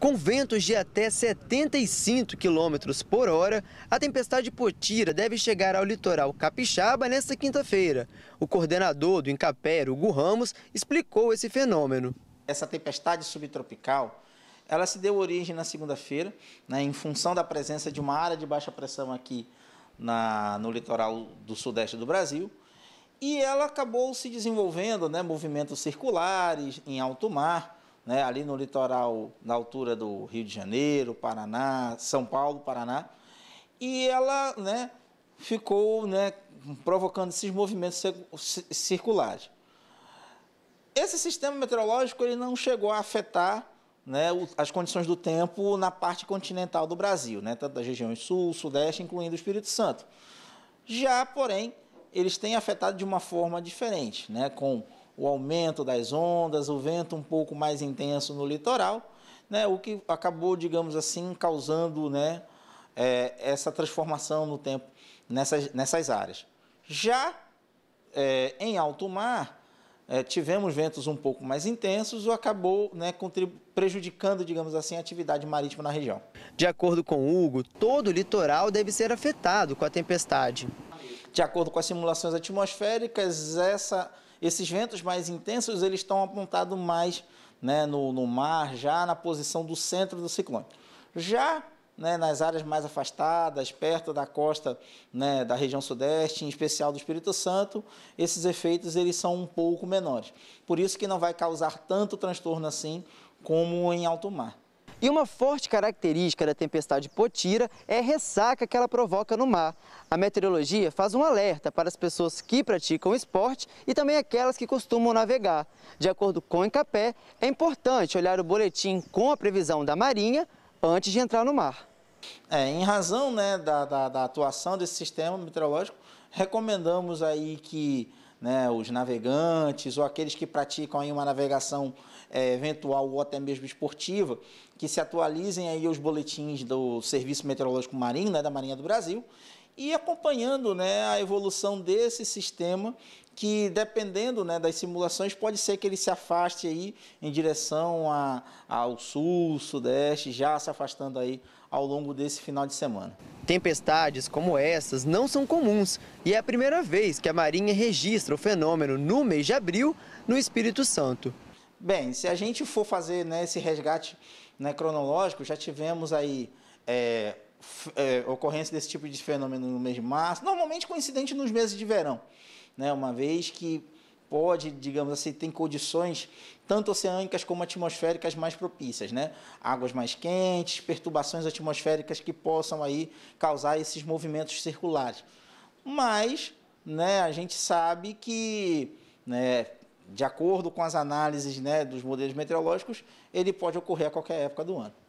Com ventos de até 75 km por hora, a tempestade Potira deve chegar ao litoral capixaba nesta quinta-feira. O coordenador do Incapero, Hugo Ramos, explicou esse fenômeno. Essa tempestade subtropical, ela se deu origem na segunda-feira, né, em função da presença de uma área de baixa pressão aqui na, no litoral do sudeste do Brasil. E ela acabou se desenvolvendo, né, movimentos circulares em alto mar, né, ali no litoral, na altura do Rio de Janeiro, Paraná, São Paulo, Paraná, e ela né, ficou né, provocando esses movimentos circulares. Esse sistema meteorológico ele não chegou a afetar né, as condições do tempo na parte continental do Brasil, né, tanto das regiões sul, sudeste, incluindo o Espírito Santo. Já, porém, eles têm afetado de uma forma diferente, né, com o aumento das ondas, o vento um pouco mais intenso no litoral, né, o que acabou, digamos assim, causando né, é, essa transformação no tempo nessas, nessas áreas. Já é, em alto mar, é, tivemos ventos um pouco mais intensos, o acabou né, prejudicando, digamos assim, a atividade marítima na região. De acordo com Hugo, todo o litoral deve ser afetado com a tempestade. De acordo com as simulações atmosféricas, essa esses ventos mais intensos eles estão apontados mais né, no, no mar, já na posição do centro do ciclone. Já né, nas áreas mais afastadas, perto da costa né, da região sudeste, em especial do Espírito Santo, esses efeitos eles são um pouco menores. Por isso que não vai causar tanto transtorno assim como em alto mar. E uma forte característica da tempestade Potira é a ressaca que ela provoca no mar. A meteorologia faz um alerta para as pessoas que praticam esporte e também aquelas que costumam navegar. De acordo com o Encapé, é importante olhar o boletim com a previsão da Marinha antes de entrar no mar. É, em razão né, da, da, da atuação desse sistema meteorológico, recomendamos aí que né, os navegantes ou aqueles que praticam aí uma navegação é, eventual ou até mesmo esportiva, que se atualizem aí os boletins do Serviço Meteorológico Marinho, né, da Marinha do Brasil, e acompanhando né, a evolução desse sistema que dependendo né, das simulações, pode ser que ele se afaste aí em direção a, ao sul, sudeste, já se afastando aí ao longo desse final de semana. Tempestades como essas não são comuns e é a primeira vez que a Marinha registra o fenômeno no mês de abril no Espírito Santo. Bem, se a gente for fazer né, esse resgate né, cronológico, já tivemos aí é, é, ocorrência desse tipo de fenômeno no mês de março, normalmente coincidente nos meses de verão né? uma vez que pode, digamos assim, tem condições tanto oceânicas como atmosféricas mais propícias, né? Águas mais quentes, perturbações atmosféricas que possam aí causar esses movimentos circulares. Mas, né, a gente sabe que, né, de acordo com as análises né, dos modelos meteorológicos, ele pode ocorrer a qualquer época do ano.